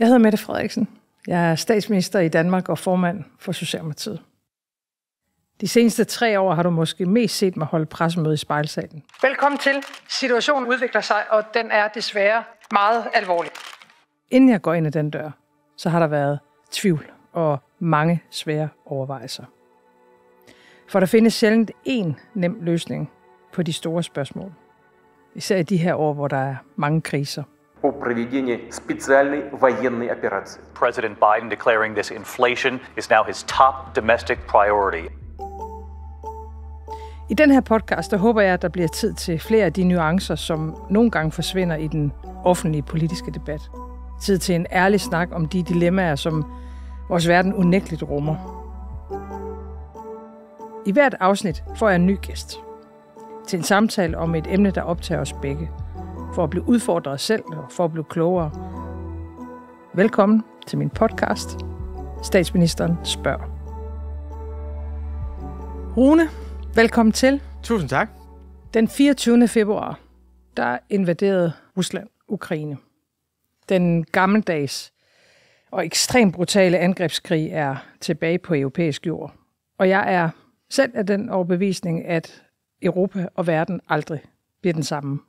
Jeg hedder Mette Frederiksen. Jeg er statsminister i Danmark og formand for Socialdemokratiet. De seneste tre år har du måske mest set mig holde pressemøde i spejlsalen. Velkommen til. Situationen udvikler sig, og den er desværre meget alvorlig. Inden jeg går ind ad den dør, så har der været tvivl og mange svære overvejelser. For der findes sjældent én nem løsning på de store spørgsmål. Især i de her år, hvor der er mange kriser – о проведении специальной военной операции. President Biden declaring this inflation is now his top domestic priority. I den her podcast, der håber jeg, at der bliver tid til flere af de nuancer, som nogle gange forsvinder i den offentlige politiske debat. Tid til en ærlig snak om de dilemmaer, som vores verden unægteligt rummer. I hvert afsnit får jeg en ny gæst til en samtale om et emne, der optager os begge – for at blive udfordret selv og for at blive klogere. Velkommen til min podcast, Statsministeren spørger. Rune, velkommen til. Tusind tak. Den 24. februar, der invaderede Rusland Ukraine. Den gammeldags og ekstremt brutale angrebskrig er tilbage på europæisk jord. Og jeg er selv af den overbevisning, at Europa og verden aldrig bliver den samme.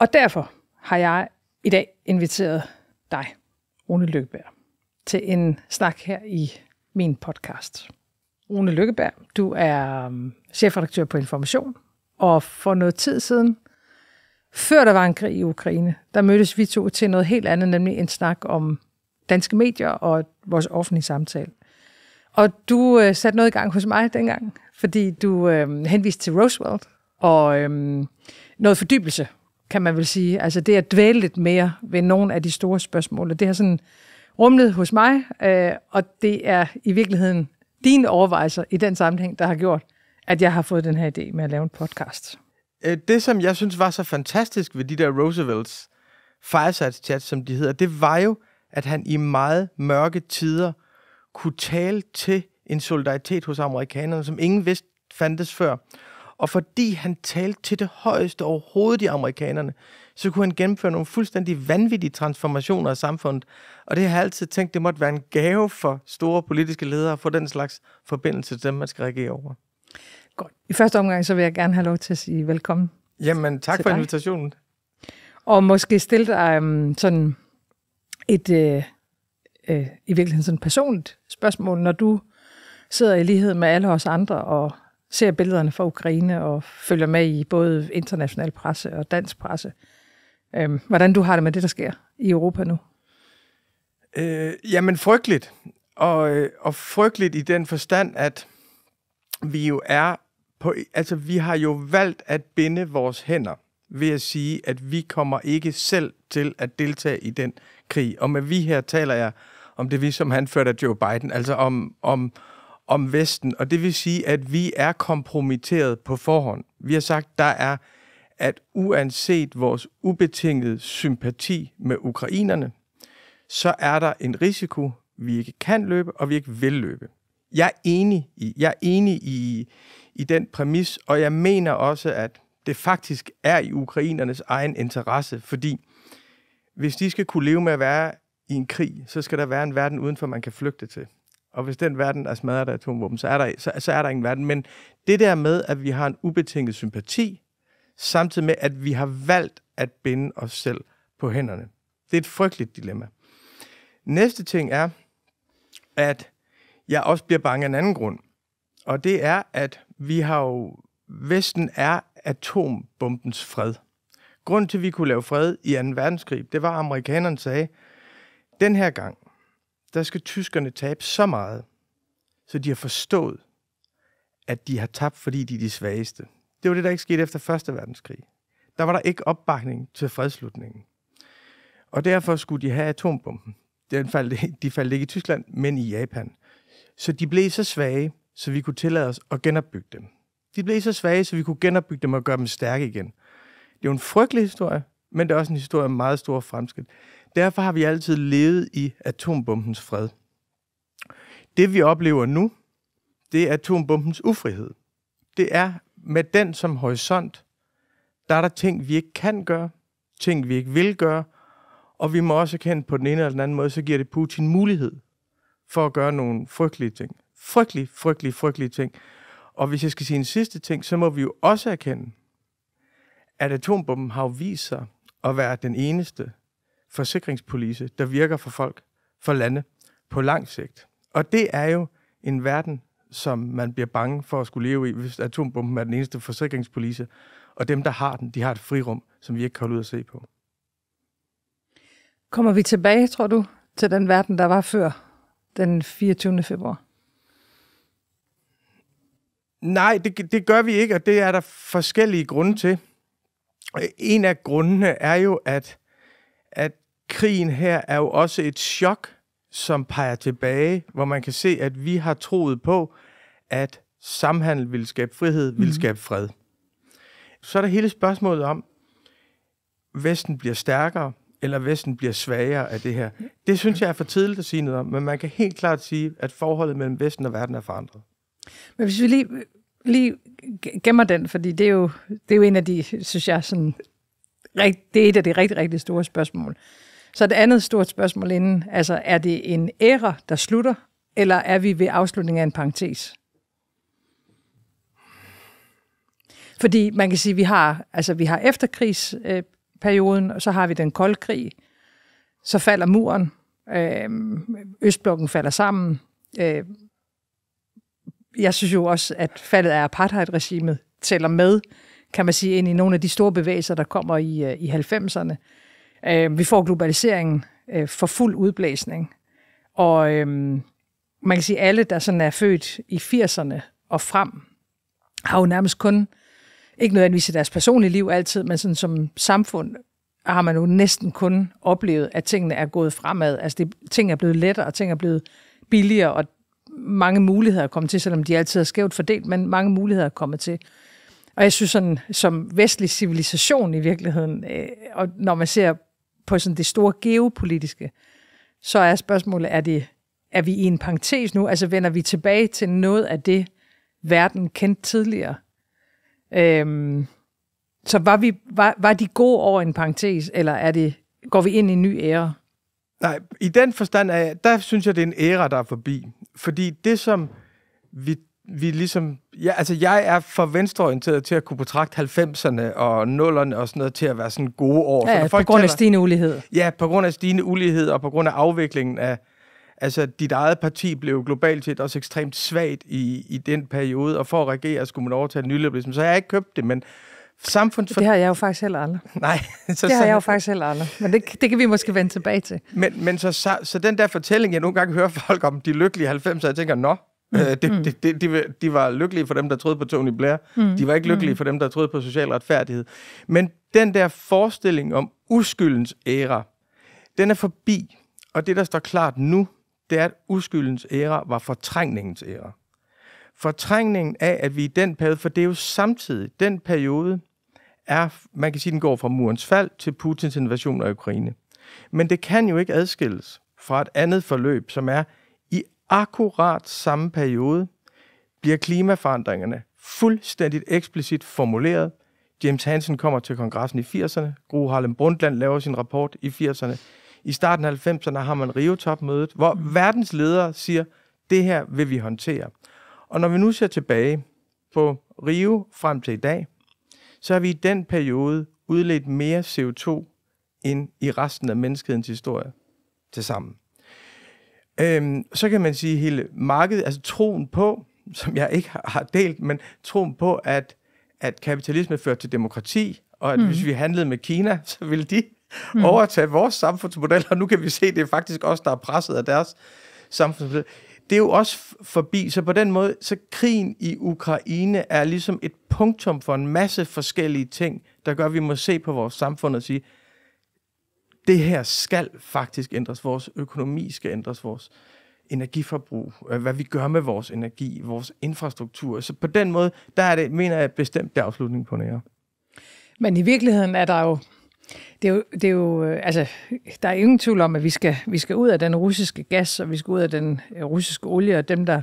Og derfor har jeg i dag inviteret dig, Rune Lykkeberg, til en snak her i min podcast. Rune Lykkeberg, du er um, chefredaktør på Information, og for noget tid siden, før der var en krig i Ukraine, der mødtes vi to til noget helt andet, nemlig en snak om danske medier og vores offentlige samtale. Og du øh, satte noget i gang hos mig dengang, fordi du øh, henviste til Roosevelt og øh, noget fordybelse kan man vel sige. Altså det at dvæle lidt mere ved nogle af de store spørgsmål. det har sådan rumlet hos mig, øh, og det er i virkeligheden dine overvejelser i den sammenhæng, der har gjort, at jeg har fået den her idé med at lave en podcast. Øh, det, som jeg synes var så fantastisk ved de der Roosevelts fireside chats, som de hedder, det var jo, at han i meget mørke tider kunne tale til en solidaritet hos amerikanerne, som ingen vidste fandtes før. Og fordi han talte til det højeste overhovedet i amerikanerne, så kunne han gennemføre nogle fuldstændig vanvittige transformationer af samfundet. Og det har jeg altid tænkt, det måtte være en gave for store politiske ledere at få den slags forbindelse til dem, man skal reagere over. Godt. I første omgang så vil jeg gerne have lov til at sige velkommen. Jamen, tak for dig. invitationen. Og måske stille dig um, sådan et, øh, øh, i virkeligheden sådan personligt spørgsmål, når du sidder i lighed med alle os andre og ser billederne fra Ukraine og følger med i både international presse og dansk presse. Øhm, hvordan du har det med det, der sker i Europa nu? Øh, jamen frygteligt. Og, øh, og frygteligt i den forstand, at vi jo er på, altså vi har jo valgt at binde vores hænder ved at sige, at vi kommer ikke selv til at deltage i den krig. Og med vi her taler jeg om det vi, som han førte af Joe Biden, altså om, om om Vesten, og det vil sige, at vi er kompromitteret på forhånd. Vi har sagt, der er, at uanset vores ubetingede sympati med ukrainerne, så er der en risiko, vi ikke kan løbe, og vi ikke vil løbe. Jeg er enig i, jeg er enig i, i den præmis, og jeg mener også, at det faktisk er i ukrainernes egen interesse, fordi hvis de skal kunne leve med at være i en krig, så skal der være en verden udenfor, man kan flygte til. Og hvis den verden er smadret af atomvåben, så er, der, så, så er der ingen verden. Men det der med, at vi har en ubetinget sympati, samtidig med, at vi har valgt at binde os selv på hænderne. Det er et frygteligt dilemma. Næste ting er, at jeg også bliver bange af en anden grund. Og det er, at vi har jo... Vesten er atombombens fred. Grunden til, at vi kunne lave fred i 2. verdenskrig, det var, at amerikanerne sagde, den her gang, der skal tyskerne tabe så meget, så de har forstået, at de har tabt, fordi de er de svageste. Det var det, der ikke skete efter Første Verdenskrig. Der var der ikke opbakning til fredslutningen. Og derfor skulle de have atombomben. Den faldt, de faldt ikke i Tyskland, men i Japan. Så de blev så svage, så vi kunne tillade os at genopbygge dem. De blev så svage, så vi kunne genopbygge dem og gøre dem stærke igen. Det er jo en frygtelig historie, men det er også en historie med meget store fremskridt. Derfor har vi altid levet i atombombens fred. Det vi oplever nu, det er atombombens ufrihed. Det er med den som horisont, der er der ting, vi ikke kan gøre, ting, vi ikke vil gøre, og vi må også kende på den ene eller den anden måde, så giver det Putin mulighed for at gøre nogle frygtelige ting. Frygtelig, frygtelige, frygtelige ting. Og hvis jeg skal sige en sidste ting, så må vi jo også erkende, at atombomben har vist sig at være den eneste forsikringspolice, der virker for folk, for lande, på lang sigt. Og det er jo en verden, som man bliver bange for at skulle leve i, hvis atombomben er den eneste forsikringspolice, og dem, der har den, de har et frirum, som vi ikke kan holde ud at se på. Kommer vi tilbage, tror du, til den verden, der var før den 24. februar? Nej, det, det gør vi ikke, og det er der forskellige grunde til. En af grundene er jo, at, at krigen her er jo også et chok, som peger tilbage, hvor man kan se, at vi har troet på, at samhandel vil skabe frihed, vil mhm. skabe fred. Så er der hele spørgsmålet om, Vesten bliver stærkere, eller Vesten bliver svagere af det her. Det synes jeg er for tidligt at sige noget om, men man kan helt klart sige, at forholdet mellem Vesten og verden er forandret. Men hvis vi lige, lige gemmer den, fordi det er, jo, det er jo en af de, synes jeg, sådan, det er et af de rigtig, rigtig store spørgsmål. Så det andet stort spørgsmål inden, altså er det en æra, der slutter, eller er vi ved afslutningen af en parentes? Fordi man kan sige, at vi har, altså, vi har efterkrigsperioden, og så har vi den kolde krig, så falder muren, øh, Østblokken falder sammen. Øh, jeg synes jo også, at faldet af apartheidregimet tæller med, kan man sige, ind i nogle af de store bevægelser, der kommer i, øh, i 90'erne Øh, vi får globaliseringen øh, for fuld udblæsning. Og øhm, man kan sige, at alle, der sådan er født i 80'erne og frem, har jo nærmest kun, ikke nødvendigvis i deres personlige liv altid, men sådan som samfund har man jo næsten kun oplevet, at tingene er gået fremad. Altså det, ting er blevet lettere, og ting er blevet billigere, og mange muligheder er kommet til, selvom de altid er skævt fordelt, men mange muligheder er kommet til. Og jeg synes sådan, som vestlig civilisation i virkeligheden, øh, og når man ser på sådan det store geopolitiske, så er spørgsmålet, er, det, er vi i en parentes nu? Altså vender vi tilbage til noget af det, verden kendte tidligere? Øhm, så var, vi, var, var de gode over en parentes, eller er det, går vi ind i en ny æra? Nej, i den forstand, af, der synes jeg, det er en æra, der er forbi. Fordi det, som vi, vi ligesom Ja, altså jeg er for venstreorienteret til at kunne betragte 90'erne og 0'erne og sådan noget til at være sådan gode år. Ja, ja folk på grund af stigende ulighed. Ja, på grund af stigende ulighed og på grund af afviklingen af... Altså, dit eget parti blev globalt set også ekstremt svagt i, i den periode, og for at regere skulle man overtage nylig, Så jeg har ikke købt det, men samfunds... Det har jeg jo faktisk heller aldrig. Nej. Så, det har jeg jo faktisk heller aldrig, men det, det kan vi måske vende tilbage til. Men, men så, så, så den der fortælling, jeg nogle gange hører folk om de lykkelige 90'ere, jeg tænker, nå, Øh, mm. de, det, mm. det, det, de, de var lykkelige for dem, der troede på Tony Blair. Mm. De var ikke lykkelige mm. for dem, der troede på social retfærdighed. Men den der forestilling om uskyldens æra, den er forbi. Og det, der står klart nu, det er, at uskyldens æra var fortrængningens æra. Fortrængningen af, at vi i den periode, for det er jo samtidig, den periode er, man kan sige, den går fra murens fald til Putins invasion af Ukraine. Men det kan jo ikke adskilles fra et andet forløb, som er akkurat samme periode bliver klimaforandringerne fuldstændigt eksplicit formuleret. James Hansen kommer til kongressen i 80'erne. Gro Harlem Brundtland laver sin rapport i 80'erne. I starten af 90'erne har man Rio-topmødet, hvor verdens ledere siger, det her vil vi håndtere. Og når vi nu ser tilbage på Rio frem til i dag, så har vi i den periode udledt mere CO2 end i resten af menneskehedens historie til sammen. Øhm, så kan man sige, hele markedet, altså troen på, som jeg ikke har delt, men troen på, at, at kapitalisme fører til demokrati, og at mm. hvis vi handlede med Kina, så ville de mm. overtage vores samfundsmodel, og nu kan vi se, at det er faktisk os, der er presset af deres samfundsmodel. Det er jo også forbi, så på den måde, så krigen i Ukraine er ligesom et punktum for en masse forskellige ting, der gør, at vi må se på vores samfund og sige, det her skal faktisk ændres. Vores økonomi skal ændres, vores energiforbrug, øh, hvad vi gør med vores energi, vores infrastruktur. Så på den måde, der er det, mener jeg bestemt, det afslutning på nære. Men i virkeligheden er der jo det er, jo, det er jo, øh, altså, der er ingen tvivl om, at vi skal, vi skal ud af den russiske gas, og vi skal ud af den øh, russiske olie, og dem, der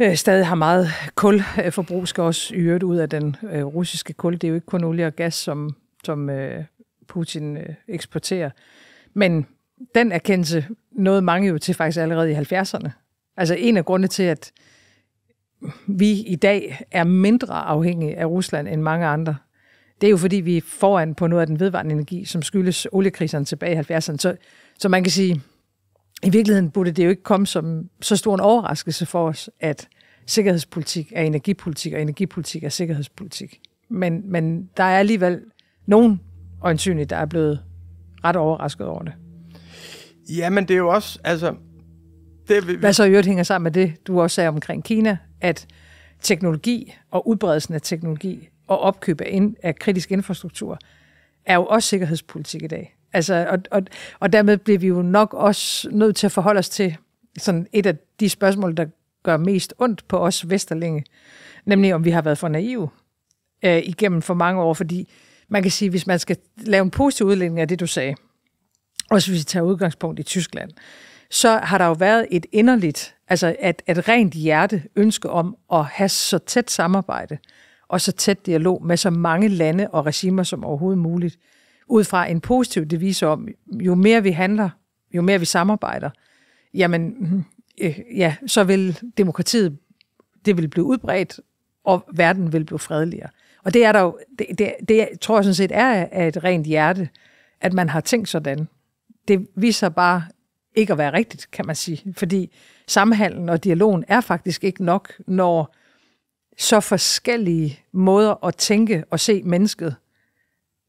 øh, stadig har meget kulforbrug, skal også i øvrigt ud af den øh, russiske kul. Det er jo ikke kun olie og gas, som, som øh, Putin øh, eksporterer. Men den erkendelse nåede mange jo til faktisk allerede i 70'erne. Altså en af grundene til, at vi i dag er mindre afhængige af Rusland end mange andre, det er jo fordi, vi er foran på noget af den vedvarende energi, som skyldes oliekriserne tilbage i 70'erne. Så, så man kan sige, i virkeligheden burde det jo ikke komme som så stor en overraskelse for os, at sikkerhedspolitik er energipolitik, og energipolitik er sikkerhedspolitik. Men, men der er alligevel nogen, øjensynligt, der er blevet ret overrasket over det. Ja, men det er jo også, altså... Det, vi, Hvad så i øvrigt hænger sammen med det, du også sagde omkring Kina, at teknologi og udbredelsen af teknologi og opkøb af, ind, af kritisk infrastruktur er jo også sikkerhedspolitik i dag. Altså, og, og, og dermed bliver vi jo nok også nødt til at forholde os til sådan et af de spørgsmål, der gør mest ondt på os vesterlinge, nemlig om vi har været for naive øh, igennem for mange år, fordi man kan sige, hvis man skal lave en positiv udlægning af det, du sagde, også hvis vi tager udgangspunkt i Tyskland, så har der jo været et inderligt, altså et, et rent hjerte ønske om at have så tæt samarbejde og så tæt dialog med så mange lande og regimer som overhovedet muligt, ud fra en positiv devise om, jo mere vi handler, jo mere vi samarbejder, jamen, mm, øh, ja, så vil demokratiet, det vil blive udbredt, og verden vil blive fredeligere. Og det er der jo, det, det, det tror jeg sådan set er af et rent hjerte, at man har tænkt sådan. Det viser bare ikke at være rigtigt, kan man sige. Fordi samhandlen og dialogen er faktisk ikke nok, når så forskellige måder at tænke og se mennesket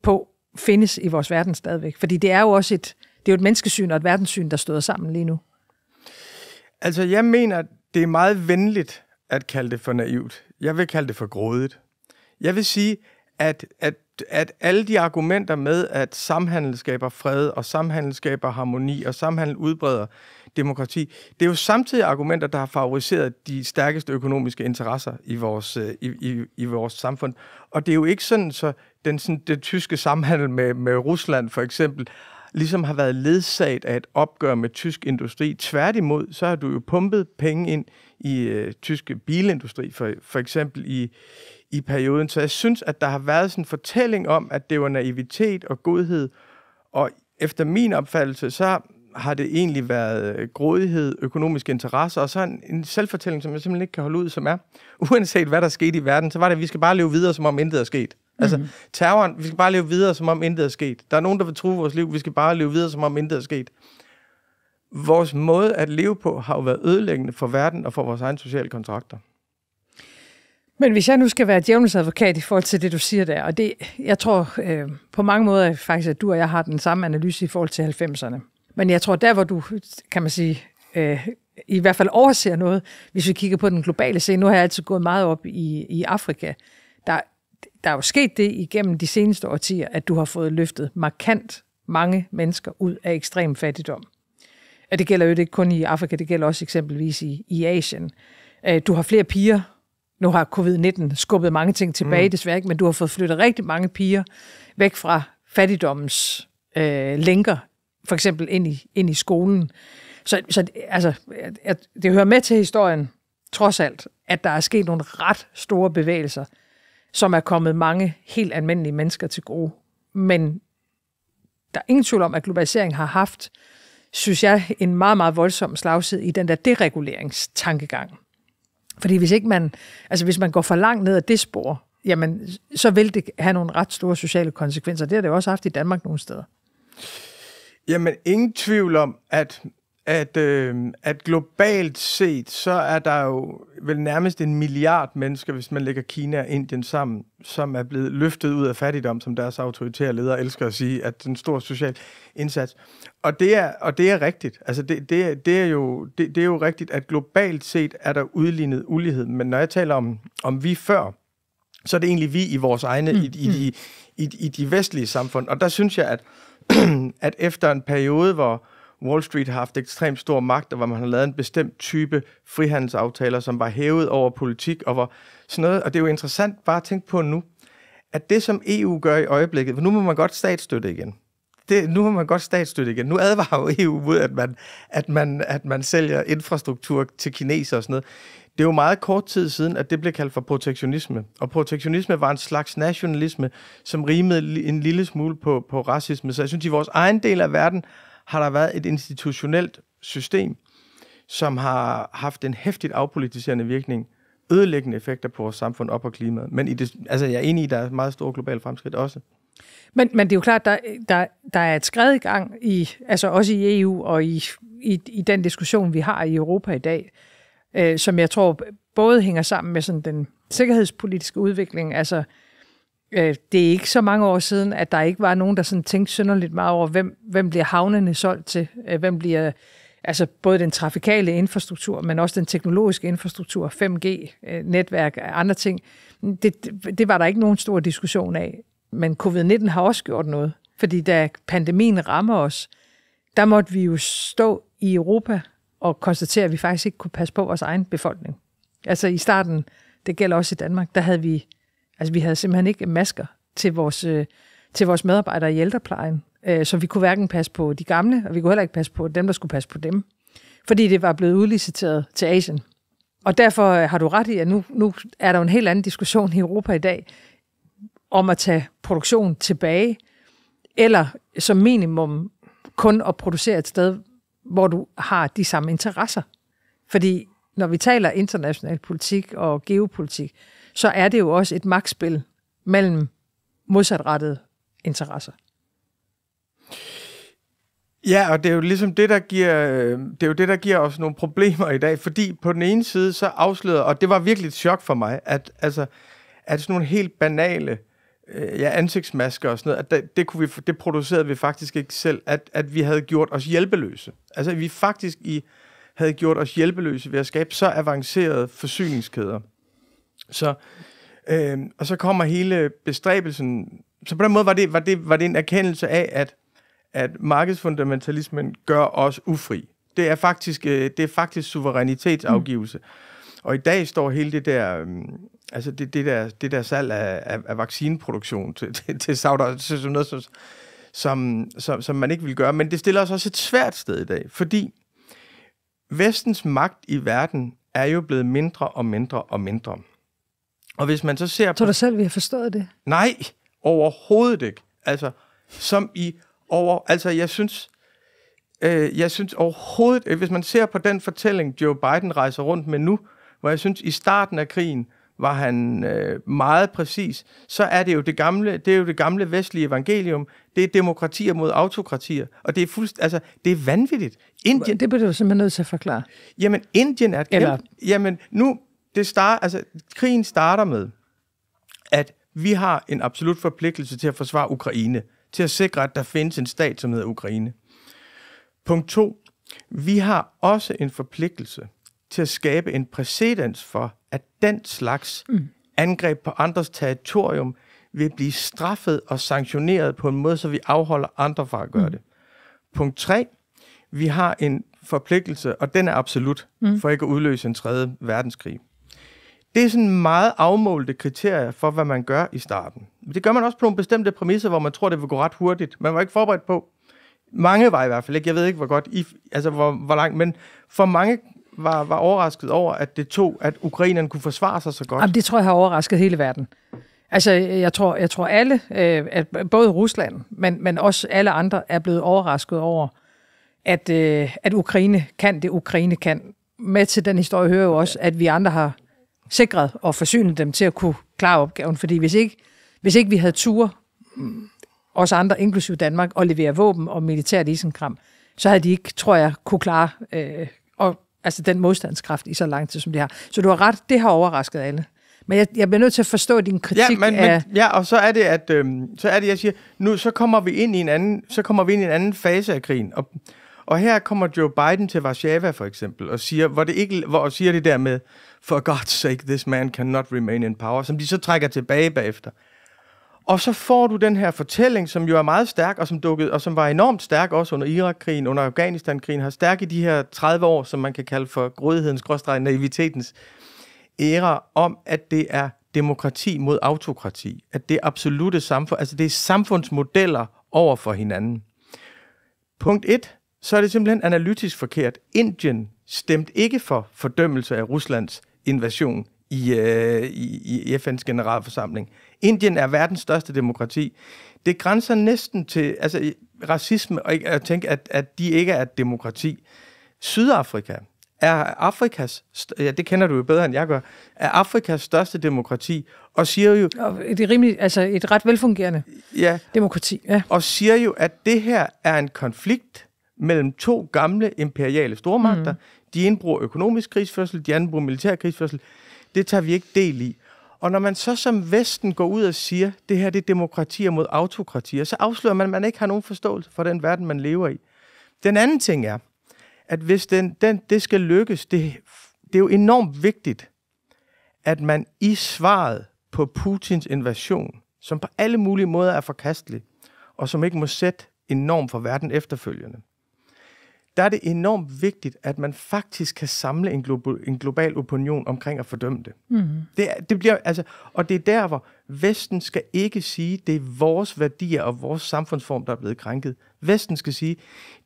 på findes i vores verden stadigvæk. Fordi det er jo også et, det er jo et menneskesyn og et verdenssyn, der støder sammen lige nu. Altså, jeg mener, det er meget venligt at kalde det for naivt. Jeg vil kalde det for grådigt. Jeg vil sige, at, at, at alle de argumenter med, at samhandel skaber fred, og samhandel skaber harmoni, og samhandel udbreder demokrati, det er jo samtidig argumenter, der har favoriseret de stærkeste økonomiske interesser i vores, øh, i, i, i vores samfund. Og det er jo ikke sådan, så den, sådan, den tyske samhandel med, med Rusland for eksempel ligesom har været ledsaget af et opgør med tysk industri. Tværtimod, så har du jo pumpet penge ind i øh, tyske bilindustri, for, for eksempel i, i perioden. Så jeg synes, at der har været sådan en fortælling om, at det var naivitet og godhed. Og efter min opfattelse, så har det egentlig været øh, grådighed, økonomiske interesser, og så en, en selvfortælling, som jeg simpelthen ikke kan holde ud, som er, uanset hvad der skete i verden, så var det, at vi skal bare leve videre, som om intet er sket. Altså, mm-hmm. terroren, vi skal bare leve videre, som om intet er sket. Der er nogen, der vil tro vores liv, vi skal bare leve videre, som om intet er sket. Vores måde at leve på har jo været ødelæggende for verden og for vores egne sociale kontrakter. Men hvis jeg nu skal være djævelens advokat i forhold til det, du siger der, og det, jeg tror øh, på mange måder faktisk, at du og jeg har den samme analyse i forhold til 90'erne. Men jeg tror, der hvor du, kan man sige, øh, i hvert fald overser noget, hvis vi kigger på den globale scene, nu har jeg altid gået meget op i, i Afrika, der, der er jo sket det igennem de seneste årtier, at du har fået løftet markant mange mennesker ud af ekstrem fattigdom. Og det gælder jo ikke kun i Afrika, det gælder også eksempelvis i, i Asien. Øh, du har flere piger nu har covid-19 skubbet mange ting tilbage mm. desværre, ikke, men du har fået flyttet rigtig mange piger væk fra fattigdommens øh, lænker, for eksempel ind i, ind i skolen. Så, så altså, at det hører med til historien, trods alt, at der er sket nogle ret store bevægelser, som er kommet mange helt almindelige mennesker til gode. Men der er ingen tvivl om, at globalisering har haft, synes jeg, en meget, meget voldsom slagside i den der dereguleringstankegang. Fordi hvis ikke man, altså hvis man går for langt ned ad det spor, jamen så vil det have nogle ret store sociale konsekvenser. Det har det jo også haft i Danmark nogle steder. Jamen, ingen tvivl om, at at, øh, at globalt set, så er der jo vel nærmest en milliard mennesker, hvis man lægger Kina og Indien sammen, som er blevet løftet ud af fattigdom, som deres autoritære ledere elsker at sige, at den store social indsats. Og det er, og det er rigtigt. Altså det, det, er, det, er jo, det, det er jo rigtigt, at globalt set er der udlignet ulighed. Men når jeg taler om, om vi før, så er det egentlig vi i vores egne, mm. i, i, i, mm. i, i de vestlige samfund. Og der synes jeg, at, at efter en periode, hvor Wall Street har haft ekstremt stor magt, og hvor man har lavet en bestemt type frihandelsaftaler, som var hævet over politik, og hvor sådan noget, og det er jo interessant bare at tænke på nu, at det som EU gør i øjeblikket, for nu må man godt statsstøtte igen, det, nu har man godt statsstøtte igen. Nu advarer jo EU mod, at man, at, man, at man sælger infrastruktur til kineser og sådan noget. Det er jo meget kort tid siden, at det blev kaldt for protektionisme. Og protektionisme var en slags nationalisme, som rimede en lille smule på, på racisme. Så jeg synes, i vores egen del af verden har der været et institutionelt system, som har haft en hæftigt afpolitiserende virkning, ødelæggende effekter på vores samfund og på klimaet. Men i det, altså, jeg er enig i, at der er meget store globale fremskridt også. Men, men det er jo klart, der, der, der er et skred i gang, i, altså også i EU og i, i, i den diskussion, vi har i Europa i dag, øh, som jeg tror både hænger sammen med sådan den sikkerhedspolitiske udvikling, altså øh, Øh, det er ikke så mange år siden, at der ikke var nogen, der sådan tænkte synderligt meget over, hvem, hvem bliver havnene solgt til, øh, hvem bliver altså både den trafikale infrastruktur, men også den teknologiske infrastruktur, 5G-netværk øh, og andre ting. Det, det var der ikke nogen stor diskussion af. Men covid-19 har også gjort noget, fordi da pandemien rammer os, der måtte vi jo stå i Europa og konstatere, at vi faktisk ikke kunne passe på vores egen befolkning. Altså i starten, det gælder også i Danmark, der havde vi Altså, vi havde simpelthen ikke masker til vores, øh, til vores medarbejdere i ældreplejen, øh, så vi kunne hverken passe på de gamle, og vi kunne heller ikke passe på dem, der skulle passe på dem, fordi det var blevet udliciteret til Asien. Og derfor øh, har du ret i, at nu, nu er der en helt anden diskussion i Europa i dag om at tage produktion tilbage, eller som minimum kun at producere et sted, hvor du har de samme interesser. Fordi når vi taler international politik og geopolitik, så er det jo også et magtspil mellem modsatrettede interesser. Ja, og det er jo ligesom det, der giver, øh, det er jo det, der giver os nogle problemer i dag, fordi på den ene side så afslører, og det var virkelig et chok for mig, at, altså, at sådan nogle helt banale øh, ja, ansigtsmasker og sådan noget, at det, det, kunne vi, det producerede vi faktisk ikke selv, at, at vi havde gjort os hjælpeløse. Altså, at vi faktisk i, havde gjort os hjælpeløse ved at skabe så avancerede forsyningskæder. Så, øh, og så kommer hele bestræbelsen. Så på den måde var det, var det, var det en erkendelse af, at, at markedsfundamentalismen gør os ufri. Det er faktisk, øh, det er faktisk suverænitetsafgivelse. Mm. Og i dag står hele det der... Øh, altså det, det, der, det der salg af, af, af vaccineproduktion til, til, til Saudi som noget, som, som, som, som man ikke vil gøre. Men det stiller os også et svært sted i dag, fordi vestens magt i verden er jo blevet mindre og mindre og mindre. Og hvis man så ser... Tror du selv, vi har forstået det? Nej, overhovedet ikke. Altså, som i over... Altså, jeg synes... Øh, jeg synes overhovedet... Øh, hvis man ser på den fortælling, Joe Biden rejser rundt med nu, hvor jeg synes, i starten af krigen var han øh, meget præcis, så er det jo det gamle, det er jo det gamle vestlige evangelium. Det er demokratier mod autokratier, og det er fuldst, altså det er vanvittigt. Indien, det bliver du simpelthen nødt til at forklare. Jamen Indien er et kæmpe, Eller... jamen nu det start, altså, krigen starter med, at vi har en absolut forpligtelse til at forsvare Ukraine, til at sikre, at der findes en stat, som hedder Ukraine. Punkt to, vi har også en forpligtelse til at skabe en præcedens for, at den slags mm. angreb på andres territorium vil blive straffet og sanktioneret på en måde, så vi afholder andre fra at gøre mm. det. Punkt tre, vi har en forpligtelse, og den er absolut, mm. for ikke at udløse en tredje verdenskrig. Det er sådan meget afmålte kriterier for, hvad man gør i starten. Det gør man også på nogle bestemte præmisser, hvor man tror, det vil gå ret hurtigt. Man var ikke forberedt på. Mange var i hvert fald ikke. Jeg ved ikke, hvor godt I, altså hvor, hvor langt, men for mange var, var overrasket over, at det tog, at ukrainerne kunne forsvare sig så godt. Jamen, det tror jeg har overrasket hele verden. Altså, jeg tror, jeg tror alle, øh, at både Rusland, men, men også alle andre, er blevet overrasket over, at, øh, at Ukraine kan det, Ukraine kan. Med til den historie hører jo også, at vi andre har sikret og forsynet dem til at kunne klare opgaven. Fordi hvis ikke, hvis ikke vi havde tur, mm, os andre, inklusive Danmark, at levere våben og militært isenkram, så havde de ikke, tror jeg, kunne klare øh, og, altså den modstandskraft i så lang tid, som de har. Så du har ret, det har overrasket alle. Men jeg, jeg bliver nødt til at forstå din kritik ja, men, af... Men, ja, og så er det, at øh, så er det, jeg siger, nu så kommer vi ind i en anden, så kommer vi ind i en anden fase af krigen. Og, og her kommer Joe Biden til Warszawa for eksempel, og siger, hvor det ikke, hvor, siger det der med, for God's sake, this man cannot remain in power, som de så trækker tilbage bagefter. Og så får du den her fortælling, som jo er meget stærk, og som, dukkede, og som var enormt stærk også under Irakkrigen, under Afghanistankrigen, har stærk i de her 30 år, som man kan kalde for grådighedens, gråstreg, naivitetens æra, om at det er demokrati mod autokrati. At det er absolute samfund, altså det er samfundsmodeller over for hinanden. Punkt 1 så er det simpelthen analytisk forkert. Indien stemte ikke for fordømmelse af Ruslands invasion i, øh, i, i FN's generalforsamling. Indien er verdens største demokrati. Det grænser næsten til altså, racisme og at tænke, at, at de ikke er et demokrati. Sydafrika er Afrikas, ja, det kender du jo bedre end jeg gør, er Afrikas største demokrati, og siger jo... Og et, rimelig, altså et ret velfungerende ja, demokrati. Ja. Og siger jo, at det her er en konflikt, mellem to gamle imperiale stormagter. Mm. De ene bruger økonomisk krigsførsel, de anden bruger militær krigsførsel. Det tager vi ikke del i. Og når man så som Vesten går ud og siger, det her det er demokratier mod autokratier, så afslører man, at man ikke har nogen forståelse for den verden, man lever i. Den anden ting er, at hvis den, den, det skal lykkes, det, det er jo enormt vigtigt, at man i svaret på Putins invasion, som på alle mulige måder er forkastelig, og som ikke må sætte en norm for verden efterfølgende, der er det enormt vigtigt, at man faktisk kan samle en, global, en global opinion omkring at fordømme det. Mm. det, det bliver, altså, og det er der, hvor Vesten skal ikke sige, det er vores værdier og vores samfundsform, der er blevet krænket. Vesten skal sige,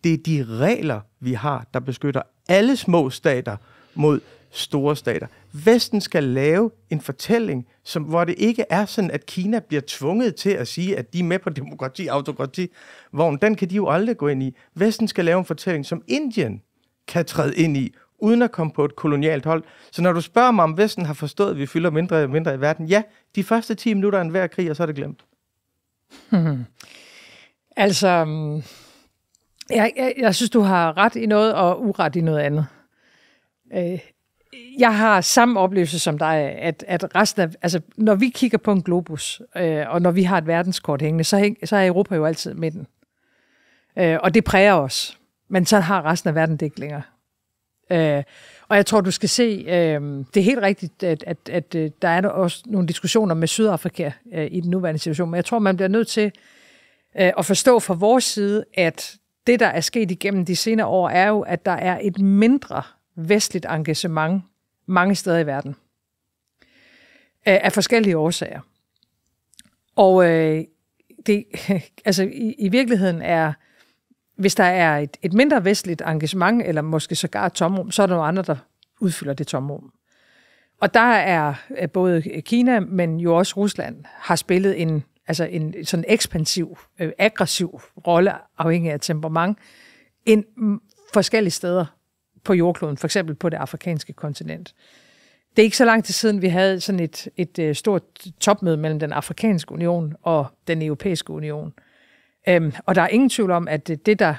det er de regler, vi har, der beskytter alle små stater mod store stater. Vesten skal lave en fortælling, som, hvor det ikke er sådan, at Kina bliver tvunget til at sige, at de er med på demokrati, autokrati, hvor Den kan de jo aldrig gå ind i. Vesten skal lave en fortælling, som Indien kan træde ind i, uden at komme på et kolonialt hold. Så når du spørger mig, om Vesten har forstået, at vi fylder mindre og mindre i verden, ja, de første 10 minutter en hver krig, og så er det glemt. Altså, mm, jeg, jeg, jeg synes, du har ret i noget, og uret i noget andet. Øh, jeg har samme oplevelse som dig, at, at resten af, altså, når vi kigger på en globus, øh, og når vi har et verdenskort hængende, så, hæng, så er Europa jo altid midten. Øh, og det præger os. Men så har resten af verden det ikke længere. Øh, og jeg tror, du skal se, øh, det er helt rigtigt, at, at, at øh, der er også nogle diskussioner med Sydafrika øh, i den nuværende situation, men jeg tror, man bliver nødt til øh, at forstå fra vores side, at det, der er sket igennem de senere år, er jo, at der er et mindre vestligt engagement mange steder i verden. af forskellige årsager. Og øh, det, altså, i, i virkeligheden er, hvis der er et, et mindre vestligt engagement, eller måske sågar et tomrum, så er der nogle andre, der udfylder det tomrum. Og der er øh, både Kina, men jo også Rusland, har spillet en, altså en sådan ekspansiv, øh, aggressiv rolle, afhængig af temperament, ind forskellige steder på jordkloden, for eksempel på det afrikanske kontinent. Det er ikke så lang tid siden, vi havde sådan et, et, øh, stort topmøde mellem den afrikanske union og den europæiske union. Øhm, og der er ingen tvivl om, at det der,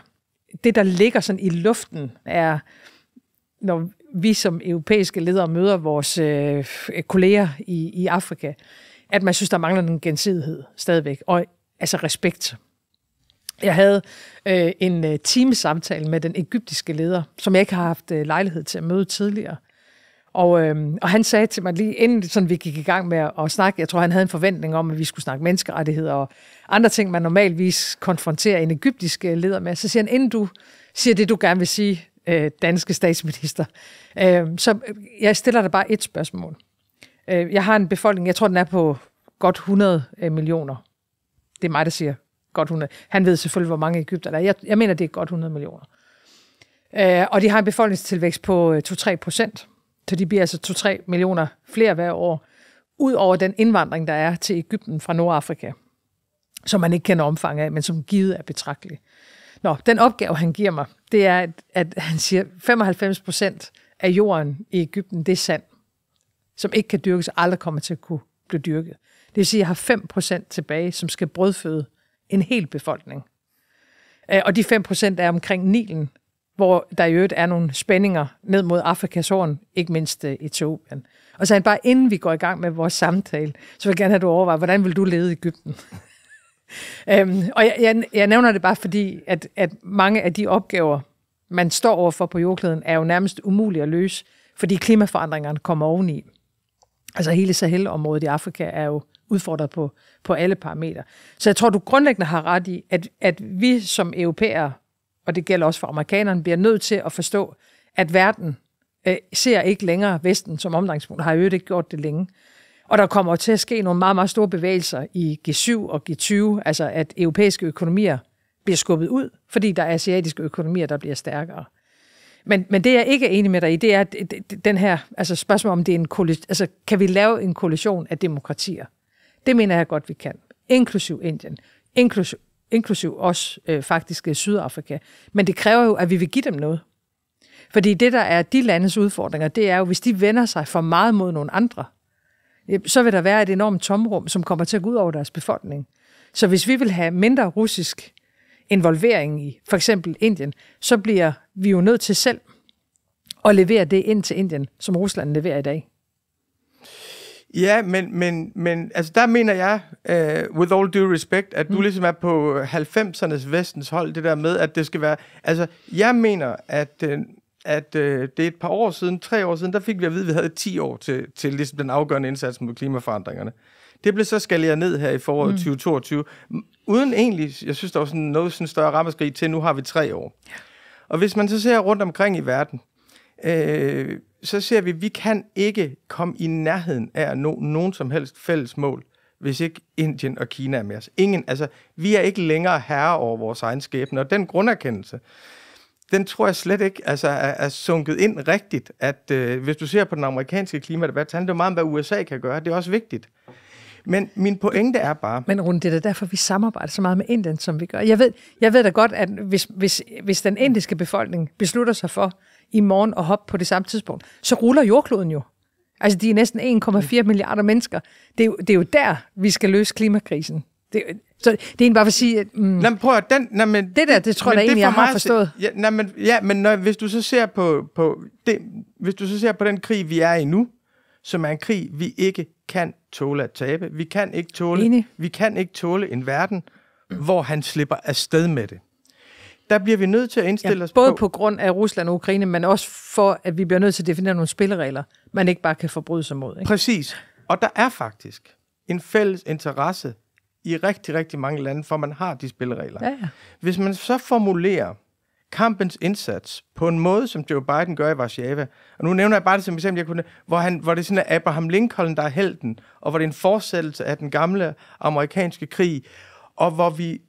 det, der ligger sådan i luften, er, når vi som europæiske ledere møder vores øh, kolleger i, i Afrika, at man synes, der mangler en gensidighed stadigvæk, og altså respekt. Jeg havde øh, en øh, timesamtale med den egyptiske leder, som jeg ikke har haft øh, lejlighed til at møde tidligere. Og, øh, og han sagde til mig lige inden sådan, vi gik i gang med at, at snakke, jeg tror, han havde en forventning om, at vi skulle snakke menneskerettigheder og andre ting, man normalvis konfronterer en egyptisk øh, leder med. Så siger han, inden du siger det, du gerne vil sige, øh, danske statsminister, øh, så øh, jeg stiller dig bare et spørgsmål. Øh, jeg har en befolkning, jeg tror, den er på godt 100 øh, millioner. Det er mig, der siger godt 100. Han ved selvfølgelig, hvor mange Ægypter der er. Jeg, jeg mener, det er godt 100 millioner. Øh, og de har en befolkningstilvækst på 2-3 øh, procent. Så de bliver altså 2-3 millioner flere hver år, ud over den indvandring, der er til Ægypten fra Nordafrika, som man ikke kender omfanget af, men som givet er betragtelig. Nå, den opgave, han giver mig, det er, at, at han siger, 95 procent af jorden i Ægypten, det er sand, som ikke kan dyrkes og aldrig kommer til at kunne blive dyrket. Det vil sige, at jeg har 5 procent tilbage, som skal brødføde en hel befolkning. Øh, og de 5 procent er omkring Nilen, hvor der i øvrigt er nogle spændinger ned mod Afrikas horn, ikke mindst øh, Etiopien. Og så han bare, inden vi går i gang med vores samtale, så vil jeg gerne have, at du overvejer, hvordan vil du lede Ægypten? øhm, og jeg, jeg, jeg nævner det bare fordi, at, at mange af de opgaver, man står overfor på jordkloden, er jo nærmest umulige at løse, fordi klimaforandringerne kommer oveni. Altså hele Sahel-området i Afrika er jo udfordret på, på alle parametre. Så jeg tror, du grundlæggende har ret i, at, at vi som europæere, og det gælder også for amerikanerne, bliver nødt til at forstå, at verden øh, ser ikke længere Vesten som omdrejningspunkt, har jo ikke gjort det længe. Og der kommer til at ske nogle meget, meget store bevægelser i G7 og G20, altså at europæiske økonomier bliver skubbet ud, fordi der er asiatiske økonomier, der bliver stærkere. Men, men det, jeg ikke er enig med dig i, det er den her altså spørgsmål om, det er en altså, kan vi lave en koalition af demokratier? Det mener jeg godt, vi kan. Inklusiv Indien. Inklusiv, inklusiv også øh, faktisk øh, Sydafrika. Men det kræver jo, at vi vil give dem noget. Fordi det, der er de landes udfordringer, det er jo, hvis de vender sig for meget mod nogle andre, så vil der være et enormt tomrum, som kommer til at gå ud over deres befolkning. Så hvis vi vil have mindre russisk involvering i for eksempel Indien, så bliver vi jo nødt til selv at levere det ind til Indien, som Rusland leverer i dag. Ja, men, men, men altså der mener jeg, uh, with all due respect, at mm. du ligesom er på 90'ernes vestens hold, det der med, at det skal være... Altså, jeg mener, at, uh, at uh, det er et par år siden, tre år siden, der fik vi at vide, at vi havde 10 år til, til ligesom den afgørende indsats mod klimaforandringerne. Det blev så skaleret ned her i foråret mm. 2022, uden egentlig, jeg synes, der var sådan noget sådan større rammeskrig til, nu har vi tre år. Ja. Og hvis man så ser rundt omkring i verden, øh, så ser vi, at vi kan ikke komme i nærheden af at nå nogen som helst fælles mål, hvis ikke Indien og Kina er med os. Ingen, altså, vi er ikke længere herre over vores egen skæbne, og den grunderkendelse, den tror jeg slet ikke altså, er, er sunket ind rigtigt, at øh, hvis du ser på den amerikanske klimadebat, så handler det meget om, hvad USA kan gøre. Det er også vigtigt. Men min pointe er bare... Men Rune, det er derfor, vi samarbejder så meget med Indien, som vi gør. Jeg ved, jeg ved da godt, at hvis, hvis, hvis den indiske befolkning beslutter sig for, i morgen og hoppe på det samme tidspunkt, så ruller jordkloden jo. Altså, de er næsten 1,4 mm. milliarder mennesker. Det er, jo, det er jo der, vi skal løse klimakrisen. Det, så det er egentlig bare for at sige... At, mm, jamen, prøv at, den, nej, men, det der, det tror jeg egentlig, jeg har forstået. Ja, nej, men, ja, men når, hvis du så ser på, på det, hvis du så ser på den krig, vi er i nu, som er en krig, vi ikke kan tåle at tabe. Vi kan ikke tåle, Enig. vi kan ikke tåle en verden, hvor han slipper afsted med det der bliver vi nødt til at indstille ja, os både på... Både på grund af Rusland og Ukraine, men også for, at vi bliver nødt til at definere nogle spilleregler, man ikke bare kan forbryde sig mod. Ikke? Præcis. Og der er faktisk en fælles interesse i rigtig, rigtig mange lande, for man har de spilleregler. Ja, ja. Hvis man så formulerer kampens indsats på en måde, som Joe Biden gør i Warszawa, og nu nævner jeg bare det som eksempel, jeg kunne, hvor, han, hvor det er sådan Abraham Lincoln, der er helten, og hvor det er en fortsættelse af den gamle amerikanske krig, og hvor vi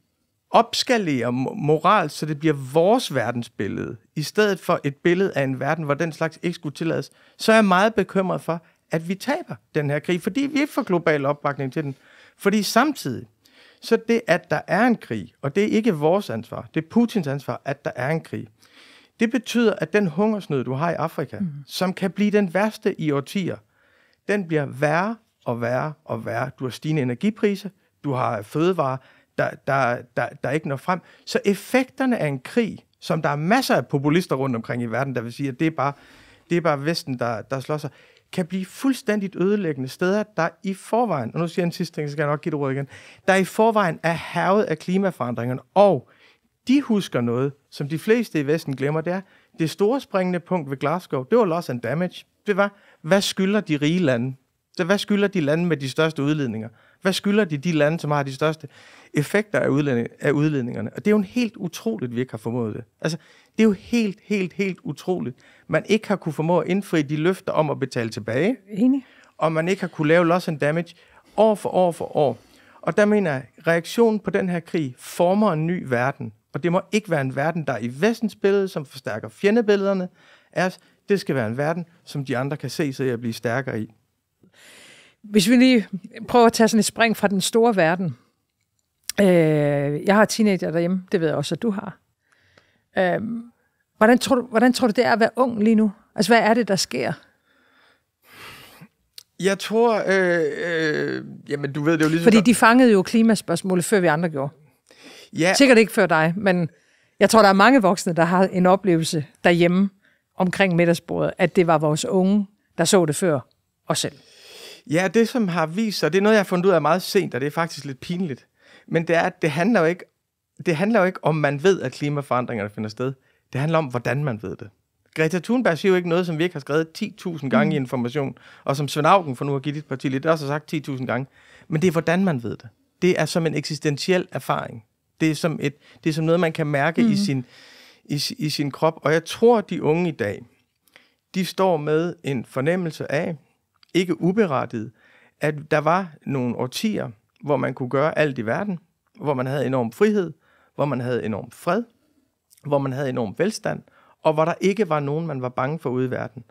opskalere moral, så det bliver vores verdensbillede, i stedet for et billede af en verden, hvor den slags ikke skulle tillades, så er jeg meget bekymret for, at vi taber den her krig, fordi vi ikke får global opbakning til den. Fordi samtidig, så det, at der er en krig, og det er ikke vores ansvar, det er Putins ansvar, at der er en krig, det betyder, at den hungersnød, du har i Afrika, mm. som kan blive den værste i årtier, den bliver værre og værre og værre. Du har stigende energipriser, du har fødevarer, der, der, der, der ikke når frem. Så effekterne af en krig, som der er masser af populister rundt omkring i verden, der vil sige, at det er bare, det er bare Vesten, der, der slår sig, kan blive fuldstændig ødelæggende steder, der i forvejen, og nu siger jeg en sidste ting, så skal jeg nok give det råd igen, der i forvejen er havet af klimaforandringerne, og de husker noget, som de fleste i Vesten glemmer, det er, det store springende punkt ved Glasgow, det var loss and damage. Det var, hvad skylder de rige lande? Så hvad skylder de lande med de største udledninger? Hvad skylder de de lande, som har de største effekter af, udledning, af udledningerne? Og det er jo en helt utroligt, at vi ikke har formået det. Altså, det er jo helt, helt, helt utroligt. Man ikke har kunne formå at indfri de løfter om at betale tilbage. Enig. Og man ikke har kunne lave loss and damage år for år for år. Og der mener jeg, at reaktionen på den her krig former en ny verden. Og det må ikke være en verden, der er i vestens billede, som forstærker fjendebillederne af os. Det skal være en verden, som de andre kan se sig at blive stærkere i. Hvis vi lige prøver at tage sådan et spring fra den store verden. Øh, jeg har teenager derhjemme, det ved jeg også, at du har. Øh, hvordan, tror du, hvordan tror du, det er at være ung lige nu? Altså, hvad er det, der sker? Jeg tror, øh, øh, jamen du ved det jo ligesom... Fordi de fangede jo klimaspørgsmålet, før vi andre gjorde. Ja. Sikkert ikke før dig, men jeg tror, der er mange voksne, der har en oplevelse derhjemme omkring middagsbordet, at det var vores unge, der så det før os selv. Ja, det som har vist sig, det er noget, jeg har fundet ud af meget sent, og det er faktisk lidt pinligt. Men det er, at det handler jo ikke, det handler jo ikke om, man ved, at klimaforandringerne finder sted. Det handler om, hvordan man ved det. Greta Thunberg siger jo ikke noget, som vi ikke har skrevet 10.000 gange mm. i information, og som Svend Augen for nu har givet dit parti lidt også har sagt 10.000 gange. Men det er, hvordan man ved det. Det er som en eksistentiel erfaring. Det er som, et, det er som noget, man kan mærke mm. i, sin, i, i sin krop. Og jeg tror, de unge i dag, de står med en fornemmelse af, ikke uberettiget, at der var nogle årtier, hvor man kunne gøre alt i verden, hvor man havde enorm frihed, hvor man havde enorm fred, hvor man havde enorm velstand, og hvor der ikke var nogen, man var bange for ude i verden.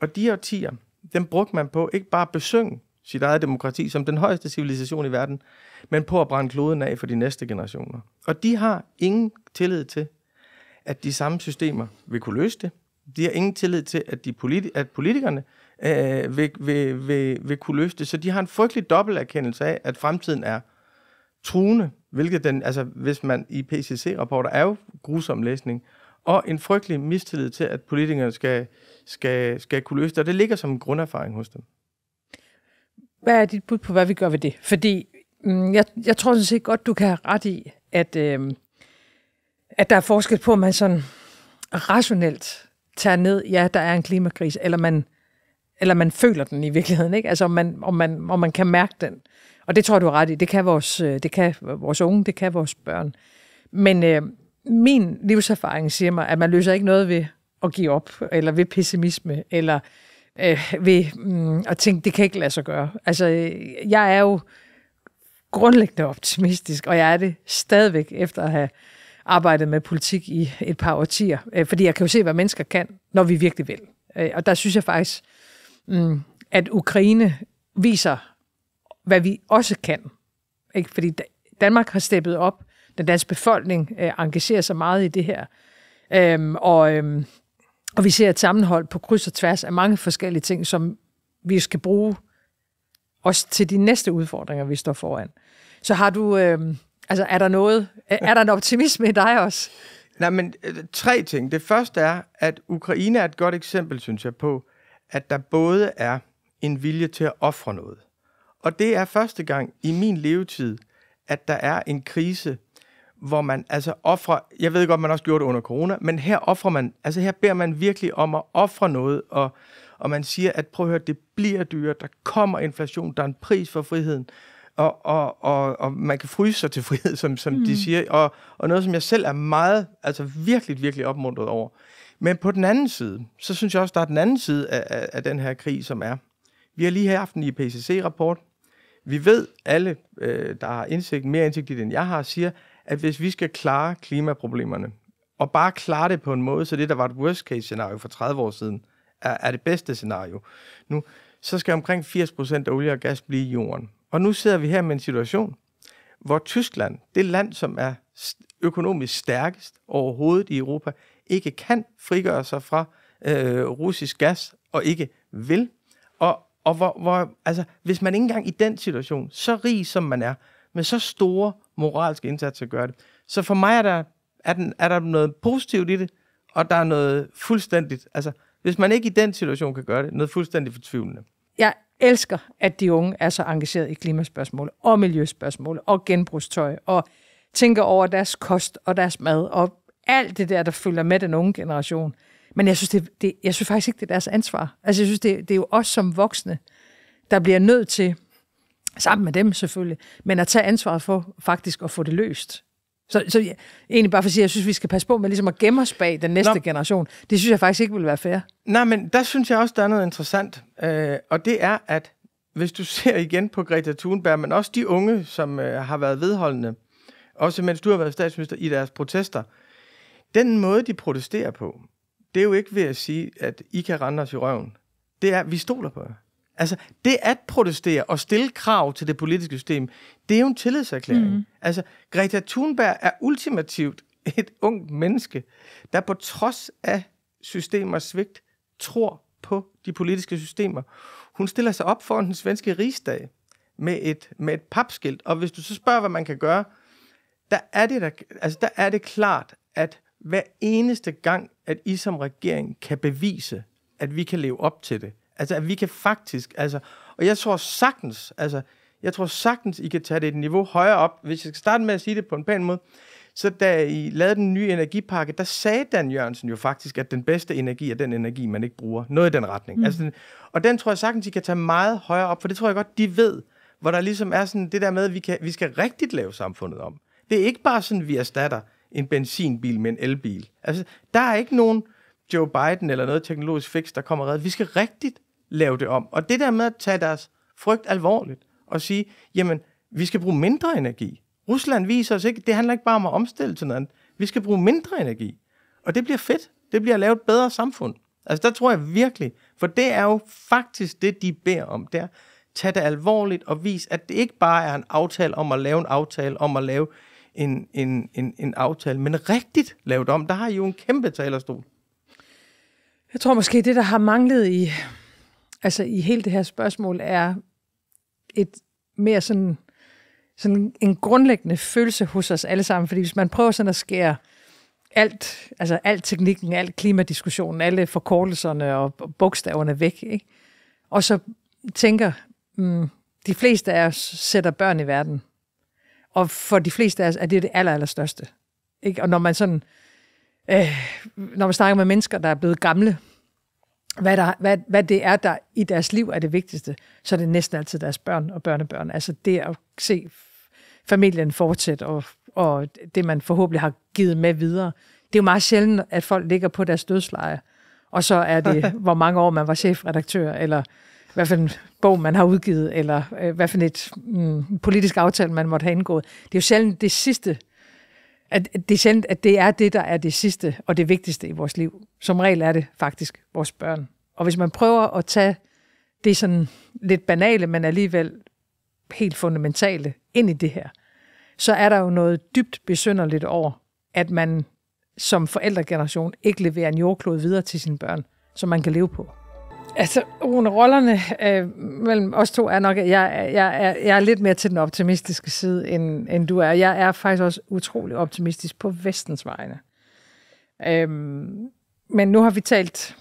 Og de årtier, dem brugte man på ikke bare at besynge sit eget demokrati som den højeste civilisation i verden, men på at brænde kloden af for de næste generationer. Og de har ingen tillid til, at de samme systemer vil kunne løse det. De har ingen tillid til, at, de politi- at politikerne øh, vil, vil, vil, vil kunne det. Så de har en frygtelig dobbelterkendelse af, at fremtiden er truende, hvilket den, altså hvis man i PCC-rapporter er jo grusom læsning, og en frygtelig mistillid til, at politikerne skal, skal, skal kunne løse det, og det ligger som en grunderfaring hos dem. Hvad er dit bud på, hvad vi gør ved det? Fordi mm, jeg, jeg tror sådan set godt, du kan have ret i, at, øh, at der er forskel på, at man sådan rationelt tager ned, ja, der er en klimakrise, eller man eller man føler den i virkeligheden, ikke? Altså, om man, om man, om man kan mærke den. Og det tror jeg, du er ret i. Det kan vores, øh, det kan vores unge, det kan vores børn. Men øh, min livserfaring siger mig, at man løser ikke noget ved at give op, eller ved pessimisme, eller øh, ved mm, at tænke, det kan ikke lade sig gøre. Altså, øh, jeg er jo grundlæggende optimistisk, og jeg er det stadigvæk efter at have arbejdet med politik i et par årtier. Øh, fordi jeg kan jo se, hvad mennesker kan, når vi virkelig vil. Og der synes jeg faktisk, mm, at Ukraine viser, hvad vi også kan. Ikke? Fordi Danmark har steppet op, den danske befolkning øh, engagerer sig meget i det her, øhm, og, øhm, og vi ser et sammenhold på kryds og tværs af mange forskellige ting, som vi skal bruge også til de næste udfordringer, vi står foran. Så har du, Øhm, altså er der noget, er der en optimisme i dig også? Nej, men øh, tre ting. Det første er, at Ukraine er et godt eksempel, synes jeg, på, at der både er en vilje til at ofre noget, og det er første gang i min levetid, at der er en krise, hvor man altså offrer, jeg ved godt, man også gjorde det under corona, men her offrer man, altså her beder man virkelig om at ofre noget, og, og man siger, at prøv at høre, det bliver dyrt, der kommer inflation, der er en pris for friheden, og, og, og, og man kan fryse sig til frihed, som, som mm. de siger, og, og noget, som jeg selv er meget, altså virkelig, virkelig opmuntret over, men på den anden side, så synes jeg også, der er den anden side af, af, af den her krig, som er. Vi har lige haft en i IPCC-rapport. Vi ved alle, øh, der har indsigt, mere indsigt i det, end jeg har, siger, at hvis vi skal klare klimaproblemerne, og bare klare det på en måde, så det, der var et worst case scenario for 30 år siden, er, er det bedste scenario. Nu, så skal omkring 80% af olie og gas blive i jorden. Og nu sidder vi her med en situation, hvor Tyskland, det land, som er økonomisk stærkest overhovedet i Europa, ikke kan frigøre sig fra øh, russisk gas, og ikke vil. Og, og hvor, hvor, altså, hvis man ikke engang i den situation, så rig som man er, med så store moralske indsatser at gøre det. Så for mig er der, er, den, er der noget positivt i det, og der er noget fuldstændigt, altså hvis man ikke i den situation kan gøre det, noget fuldstændig fortvivlende. Jeg elsker, at de unge er så engageret i klimaspørgsmål og miljøspørgsmål og genbrugstøj og tænker over deres kost og deres mad og alt det der, der følger med den unge generation. Men jeg synes, det, det, jeg synes faktisk ikke, det er deres ansvar. Altså, jeg synes, det, det er jo os som voksne, der bliver nødt til, sammen med dem selvfølgelig, men at tage ansvaret for faktisk at få det løst. Så, så jeg, egentlig bare for at sige, at jeg synes, vi skal passe på med ligesom at gemme os bag den næste Nå. generation. Det synes jeg faktisk ikke vil være fair. Nej, men der synes jeg også, der er noget interessant. Øh, og det er, at hvis du ser igen på Greta Thunberg, men også de unge, som øh, har været vedholdende, også mens du har været statsminister, i deres protester, den måde, de protesterer på, det er jo ikke ved at sige, at I kan rende os i røven. Det er, at vi stoler på jer. Altså, det at protestere og stille krav til det politiske system, det er jo en tillidserklæring. Mm. Altså, Greta Thunberg er ultimativt et ungt menneske, der på trods af systemers svigt, tror på de politiske systemer. Hun stiller sig op for den svenske rigsdag med et, med et papskilt, og hvis du så spørger, hvad man kan gøre, der er det, der, altså, der er det klart, at hver eneste gang, at I som regering kan bevise, at vi kan leve op til det. Altså, at vi kan faktisk, altså, og jeg tror sagtens, altså, jeg tror sagtens, I kan tage det et niveau højere op. Hvis jeg skal starte med at sige det på en pæn måde, så da I lavede den nye energipakke, der sagde Dan Jørgensen jo faktisk, at den bedste energi er den energi, man ikke bruger. Noget i den retning. Mm. Altså, og den tror jeg sagtens, I kan tage meget højere op, for det tror jeg godt, de ved, hvor der ligesom er sådan det der med, at vi, kan, vi skal rigtigt lave samfundet om. Det er ikke bare sådan, vi erstatter en benzinbil med en elbil. Altså, der er ikke nogen Joe Biden eller noget teknologisk fix, der kommer red. Vi skal rigtigt lave det om. Og det der med at tage deres frygt alvorligt og sige, jamen, vi skal bruge mindre energi. Rusland viser os ikke, det handler ikke bare om at omstille til noget andet. Vi skal bruge mindre energi. Og det bliver fedt. Det bliver lavet et bedre samfund. Altså der tror jeg virkelig, for det er jo faktisk det, de beder om der. Tag det alvorligt og vis, at det ikke bare er en aftale om at lave en aftale om at lave en, en, en, en aftale, men rigtigt lavet om. Der har I jo en kæmpe talerstol. Jeg tror måske, det, der har manglet i, altså i hele det her spørgsmål, er et mere sådan, sådan en grundlæggende følelse hos os alle sammen. Fordi hvis man prøver sådan at skære alt, altså alt teknikken, alt klimadiskussionen, alle forkortelserne og bogstaverne væk, ikke? og så tænker, mm, de fleste af os sætter børn i verden – og for de fleste af os er det det aller, aller største. Ikke? Og når man sådan, øh, når man snakker med mennesker, der er blevet gamle, hvad, der, hvad, hvad det er, der i deres liv er det vigtigste, så er det næsten altid deres børn og børnebørn. Altså det at se familien fortsætte, og, og det man forhåbentlig har givet med videre. Det er jo meget sjældent, at folk ligger på deres dødsleje, og så er det, hvor mange år man var chefredaktør, eller hvad for en bog man har udgivet, eller øh, hvad for et mm, politisk aftale man måtte have indgået. Det er jo sjældent det sidste, at det er sjældent, at det er det, der er det sidste og det vigtigste i vores liv. Som regel er det faktisk vores børn. Og hvis man prøver at tage det sådan lidt banale, men alligevel helt fundamentale ind i det her, så er der jo noget dybt besynderligt over, at man som forældregeneration ikke leverer en jordklode videre til sine børn, som man kan leve på altså, Rune, rollerne øh, mellem os to er nok, jeg, jeg, er, jeg er lidt mere til den optimistiske side, end, end du er. Jeg er faktisk også utrolig optimistisk på vestens vegne. Øhm, men nu har vi talt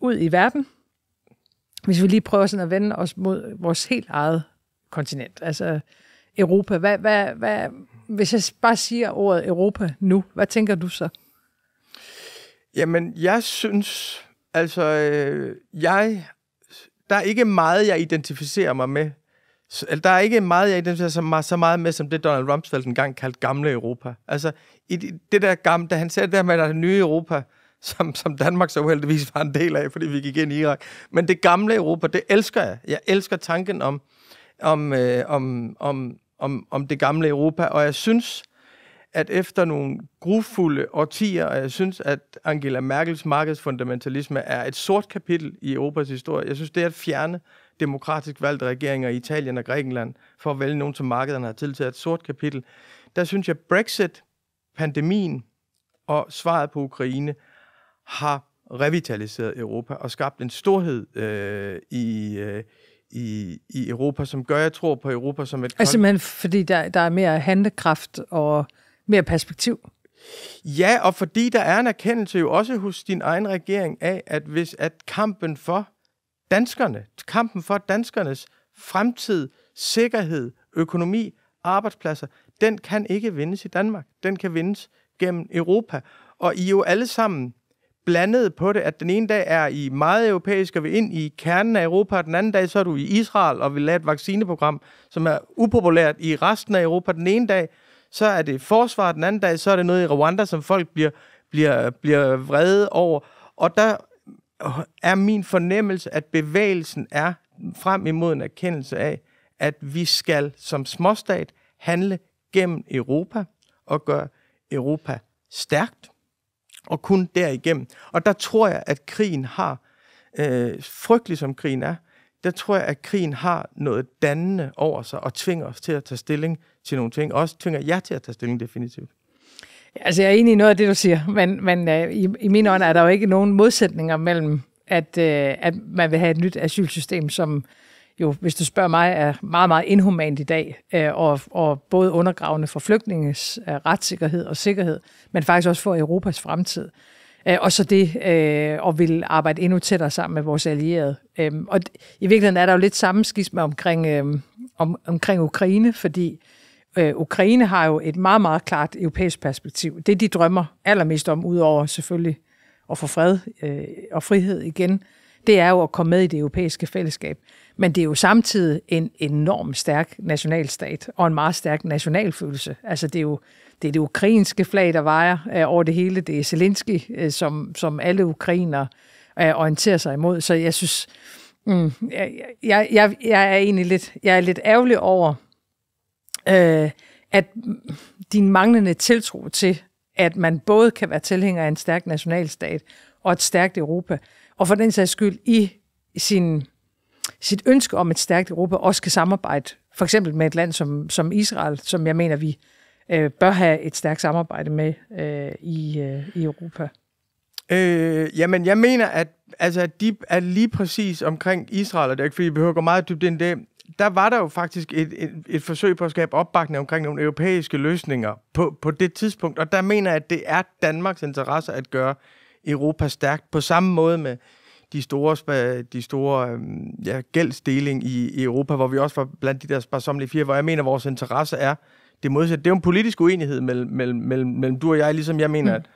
ud i verden. Hvis vi lige prøver sådan at vende os mod vores helt eget kontinent, altså Europa. Hvad, hvad, hvad, hvis jeg bare siger ordet Europa nu, hvad tænker du så? Jamen, jeg synes Altså, øh, jeg... Der er ikke meget, jeg identificerer mig med. Eller altså, der er ikke meget, jeg identificerer mig så meget med, som det Donald Rumsfeld engang kaldte gamle Europa. Altså, i det der gamle, da han sagde det der med, at der er det nye Europa, som, som Danmark så uheldigvis var en del af, fordi vi gik ind i Irak. Men det gamle Europa, det elsker jeg. Jeg elsker tanken om, om, øh, om, om, om, om det gamle Europa, og jeg synes, øh, at efter nogle grufulde årtier, og jeg synes, at Angela Merkels markedsfundamentalisme er et sort kapitel i Europas historie. Jeg synes, det er at fjerne demokratisk valgte regeringer i Italien og Grækenland for at vælge nogen, som markederne har tiltaget et sort kapitel. Der synes jeg, Brexit, pandemien og svaret på Ukraine har revitaliseret Europa og skabt en storhed øh, i, øh, i, i Europa, som gør, jeg tror på Europa som et... Altså, men fordi der, der er mere handlekraft og mere perspektiv. Ja, og fordi der er en erkendelse jo også hos din egen regering af, at hvis at kampen for danskerne, kampen for danskernes fremtid, sikkerhed, økonomi, arbejdspladser, den kan ikke vindes i Danmark. Den kan vindes gennem Europa. Og I er jo alle sammen blandet på det, at den ene dag er I meget europæisk og vil ind i kernen af Europa, og den anden dag så er du i Israel og vil lave et vaccineprogram, som er upopulært i resten af Europa. Den ene dag så er det forsvar den anden dag, så er det noget i Rwanda, som folk bliver, bliver, bliver vrede over. Og der er min fornemmelse, at bevægelsen er frem imod en erkendelse af, at vi skal som småstat handle gennem Europa og gøre Europa stærkt, og kun derigennem. Og der tror jeg, at krigen har, øh, frygtelig som krigen er, der tror jeg, at krigen har noget dannende over sig og tvinger os til at tage stilling til nogle ting. Også tvinger jeg til at tage stilling definitivt. Altså, jeg er enig i noget af det, du siger, men, men øh, i, i mine øjne er der jo ikke nogen modsætninger mellem, at, øh, at man vil have et nyt asylsystem, som jo, hvis du spørger mig, er meget, meget inhumant i dag, øh, og, og både undergravende for flygtninges øh, retssikkerhed og sikkerhed, men faktisk også for Europas fremtid. Øh, og så det øh, og vil arbejde endnu tættere sammen med vores allierede. Øhm, og i virkeligheden er der jo lidt samme skisme omkring, øhm, om, omkring Ukraine, fordi øh, Ukraine har jo et meget, meget klart europæisk perspektiv. Det, de drømmer allermest om, udover selvfølgelig at få fred øh, og frihed igen, det er jo at komme med i det europæiske fællesskab. Men det er jo samtidig en enorm stærk nationalstat og en meget stærk nationalfølelse. Altså det er jo, det er det ukrainske flag, der vejer øh, over det hele. Det er Zelensky, øh, som, som alle ukrainer øh, orienterer sig imod. Så jeg synes, mm, jeg, jeg, jeg, jeg er egentlig lidt, jeg er lidt ærgerlig over, øh, at din manglende tiltro til, at man både kan være tilhænger af en stærk nationalstat og et stærkt Europa, og for den sags skyld i sin, sit ønske om et stærkt Europa også kan samarbejde, for eksempel med et land som, som Israel, som jeg mener, vi øh, bør have et stærkt samarbejde med øh, i, øh, i Europa? Øh, jamen, jeg mener, at, altså, at de er lige præcis omkring Israel, og det er ikke, fordi vi behøver at gå meget dybt ind i det, der var der jo faktisk et, et, et forsøg på at skabe opbakning omkring nogle europæiske løsninger på, på det tidspunkt, og der mener jeg, at det er Danmarks interesse at gøre Europa stærkt på samme måde med de store, de store øhm, ja, gældsdeling i, i Europa, hvor vi også var blandt de der sparsomlige fire, hvor jeg mener, at vores interesse er det modsatte. Det er jo en politisk uenighed mellem, mellem, mellem, mellem du og jeg, ligesom jeg mener, mm. at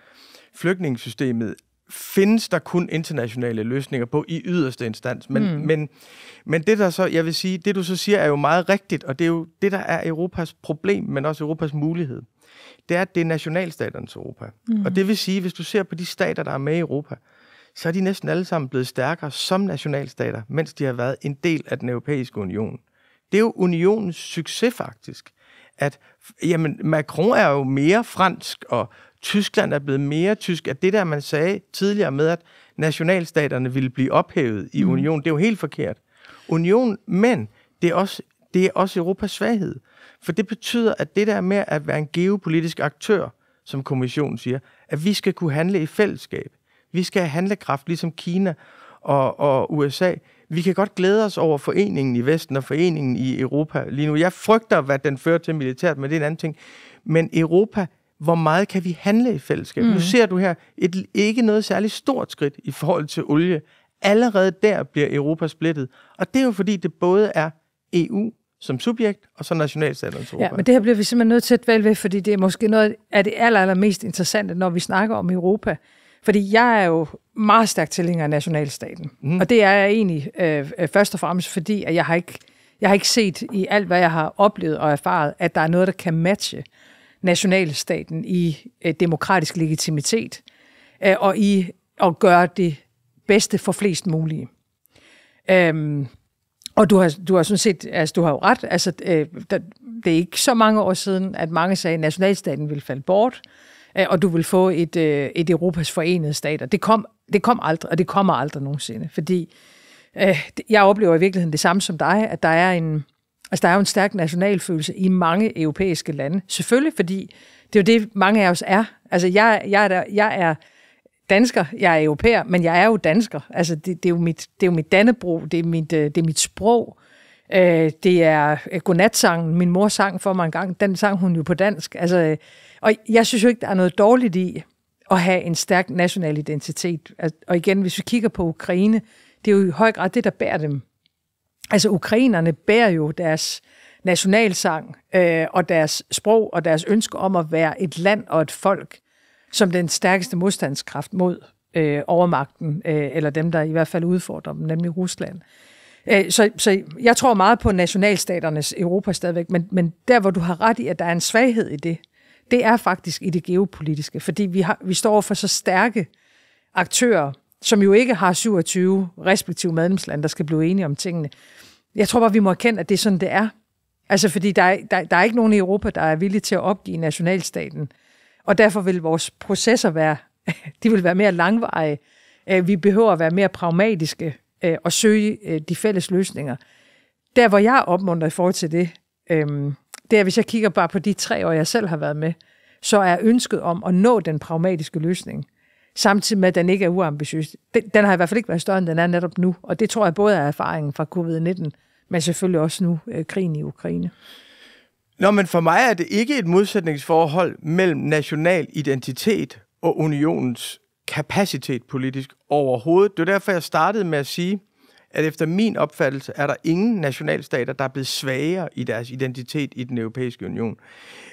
flygtningssystemet findes der kun internationale løsninger på i yderste instans. Men, mm. men, men det der så, jeg vil sige, det du så siger er jo meget rigtigt, og det er jo det, der er Europas problem, men også Europas mulighed. Det er, at det er nationalstaternes Europa. Mm. Og det vil sige, hvis du ser på de stater, der er med i Europa, så er de næsten alle sammen blevet stærkere som nationalstater, mens de har været en del af den europæiske union. Det er jo unionens succes faktisk at jamen, Macron er jo mere fransk, og Tyskland er blevet mere tysk. At det der, man sagde tidligere med, at nationalstaterne ville blive ophævet i mm. union, det er jo helt forkert. Union, men det er også, det er også Europas svaghed. For det betyder, at det der med at være en geopolitisk aktør, som kommissionen siger, at vi skal kunne handle i fællesskab. Vi skal have handlekraft, ligesom Kina og, og USA vi kan godt glæde os over foreningen i Vesten og foreningen i Europa lige nu. Jeg frygter, hvad den fører til militært, men det er en anden ting. Men Europa, hvor meget kan vi handle i fællesskab? Mm. Nu ser du her et, ikke noget særligt stort skridt i forhold til olie. Allerede der bliver Europa splittet. Og det er jo fordi, det både er EU som subjekt, og så nationalstaterne Ja, men det her bliver vi simpelthen nødt til at vælge ved, fordi det er måske noget af det allermest aller interessante, når vi snakker om Europa. Fordi jeg er jo meget stærk tilhænger af nationalstaten. Mm. Og det er jeg egentlig øh, øh, først og fremmest, fordi at jeg, har ikke, jeg har ikke set i alt, hvad jeg har oplevet og erfaret, at der er noget, der kan matche nationalstaten i øh, demokratisk legitimitet øh, og i at gøre det bedste for flest mulige. Øhm, og du har, du har sådan set, altså du har jo ret, altså øh, der, det er ikke så mange år siden, at mange sagde, at nationalstaten ville falde bort. Øh, og du vil få et, øh, et Europas forenede stater. Det kom, det kom aldrig, og det kommer aldrig nogensinde, fordi øh, jeg oplever i virkeligheden det samme som dig, at der er en, altså der er en stærk nationalfølelse i mange europæiske lande. Selvfølgelig, fordi det er jo det, mange af os er. Altså jeg, jeg, er, der, jeg er dansker, jeg er europæer, men jeg er jo dansker. Altså det, det, er, jo mit, det er jo mit dannebro, det er mit, det er mit sprog. det er godnatsangen, min mor sang for mig en gang. Den sang hun jo på dansk. Altså, og jeg synes jo ikke, der er noget dårligt i at have en stærk national identitet. Og igen, hvis vi kigger på Ukraine, det er jo i høj grad det, der bærer dem. Altså ukrainerne bærer jo deres nationalsang øh, og deres sprog og deres ønske om at være et land og et folk som den stærkeste modstandskraft mod øh, overmagten, øh, eller dem, der i hvert fald udfordrer dem, nemlig Rusland. Øh, så, så jeg tror meget på nationalstaternes Europa stadigvæk, men, men der, hvor du har ret i, at der er en svaghed i det, det er faktisk i det geopolitiske, fordi vi, har, vi står for så stærke aktører, som jo ikke har 27 respektive medlemslande, der skal blive enige om tingene. Jeg tror bare, vi må erkende, at det er sådan, det er. Altså, fordi der er, der, der er ikke nogen i Europa, der er villige til at opgive nationalstaten. Og derfor vil vores processer være, de vil være mere langveje. Øh, vi behøver at være mere pragmatiske øh, og søge øh, de fælles løsninger. Der, hvor jeg opmuntrer i forhold til det, øhm, det er, hvis jeg kigger bare på de tre år, jeg selv har været med, så er ønsket om at nå den pragmatiske løsning, samtidig med, at den ikke er uambitiøs, den, den har i hvert fald ikke været større, end den er netop nu. Og det tror jeg både er erfaringen fra covid-19, men selvfølgelig også nu øh, krigen i Ukraine. Nå, men for mig er det ikke et modsætningsforhold mellem national identitet og unionens kapacitet politisk overhovedet. Det er derfor, jeg startede med at sige, at efter min opfattelse er der ingen nationalstater, der er blevet svagere i deres identitet i den europæiske union.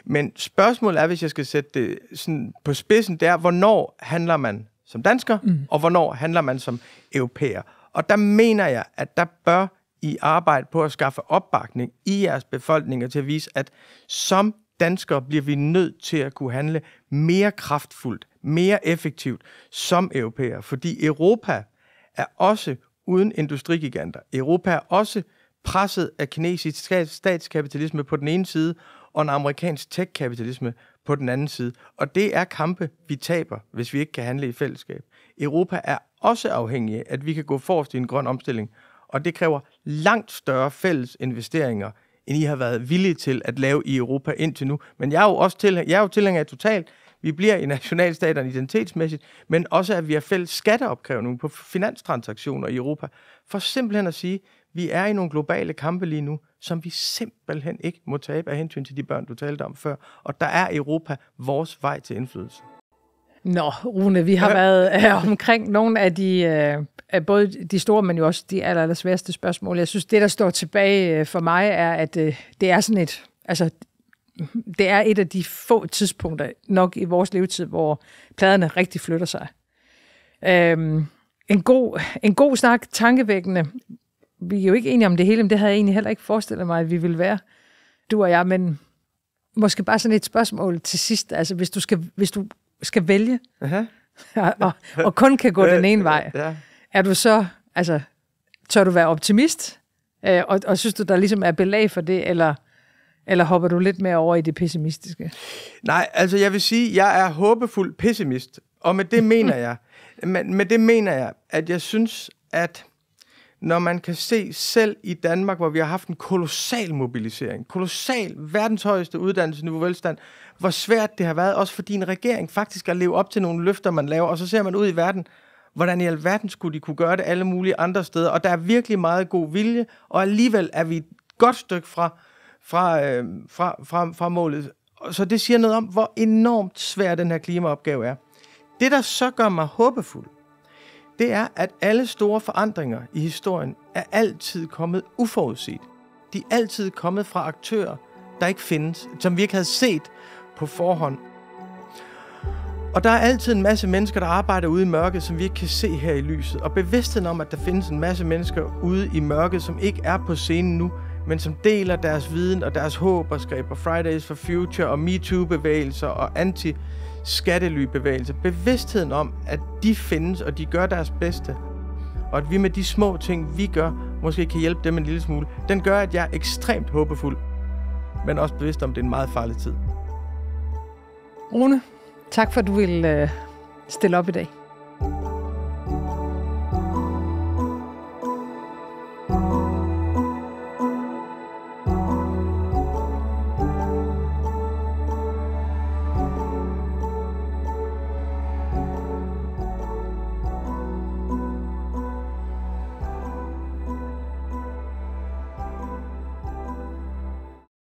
Men spørgsmålet er, hvis jeg skal sætte det sådan på spidsen, der, hvornår handler man som dansker, mm. og hvornår handler man som europæer. Og der mener jeg, at der bør I arbejde på at skaffe opbakning i jeres befolkninger til at vise, at som danskere bliver vi nødt til at kunne handle mere kraftfuldt, mere effektivt som europæer, fordi Europa er også uden industrigiganter. Europa er også presset af kinesisk statskapitalisme på den ene side, og en amerikansk tech-kapitalisme på den anden side. Og det er kampe, vi taber, hvis vi ikke kan handle i fællesskab. Europa er også afhængig af, at vi kan gå forrest i en grøn omstilling, og det kræver langt større fælles investeringer, end I har været villige til at lave i Europa indtil nu. Men jeg er jo også til, jeg er jo tilhænger af totalt, vi bliver i nationalstaterne identitetsmæssigt, men også at vi har fælles skatteopkrævning på finanstransaktioner i Europa, for simpelthen at sige, vi er i nogle globale kampe lige nu, som vi simpelthen ikke må tabe af hensyn til de børn, du talte om før. Og der er Europa vores vej til indflydelse. Nå, Rune, vi har været øh, omkring nogle af de, øh, både de store, men jo også de aller, aller sværeste spørgsmål. Jeg synes, det, der står tilbage øh, for mig, er, at øh, det er sådan et, altså det er et af de få tidspunkter nok i vores levetid, hvor pladerne rigtig flytter sig. Øhm, en, god, en god snak, tankevækkende. Vi er jo ikke enige om det hele, men det havde jeg egentlig heller ikke forestillet mig, at vi ville være, du og jeg, men måske bare sådan et spørgsmål til sidst. Altså, hvis du skal, hvis du skal vælge, Aha. og, og kun kan gå den ene vej, er du så, altså, tør du være optimist, øh, og, og synes du, der ligesom er belæg for det, eller eller hopper du lidt mere over i det pessimistiske? Nej, altså jeg vil sige, at jeg er håbefuld pessimist. Og med det mener jeg, med det mener jeg, at jeg synes, at når man kan se selv i Danmark, hvor vi har haft en kolossal mobilisering, kolossal verdenshøjeste uddannelsesniveau velstand, hvor svært det har været, også fordi en regering faktisk at leve op til nogle løfter, man laver, og så ser man ud i verden, hvordan i alverden skulle de kunne gøre det alle mulige andre steder, og der er virkelig meget god vilje, og alligevel er vi et godt stykke fra fra, øh, fra, fra, fra målet. Så det siger noget om, hvor enormt svær den her klimaopgave er. Det, der så gør mig håbefuld, det er, at alle store forandringer i historien er altid kommet uforudset. De er altid kommet fra aktører, der ikke findes, som vi ikke havde set på forhånd. Og der er altid en masse mennesker, der arbejder ude i mørket, som vi ikke kan se her i lyset. Og bevidstheden om, at der findes en masse mennesker ude i mørket, som ikke er på scenen nu, men som deler deres viden og deres håb og skaber Fridays for Future og MeToo-bevægelser og anti skattelybevægelser. Bevidstheden om, at de findes, og de gør deres bedste. Og at vi med de små ting, vi gør, måske kan hjælpe dem en lille smule. Den gør, at jeg er ekstremt håbefuld. Men også bevidst om, at det er en meget farlig tid. Rune, tak for, at du vil øh, stille op i dag.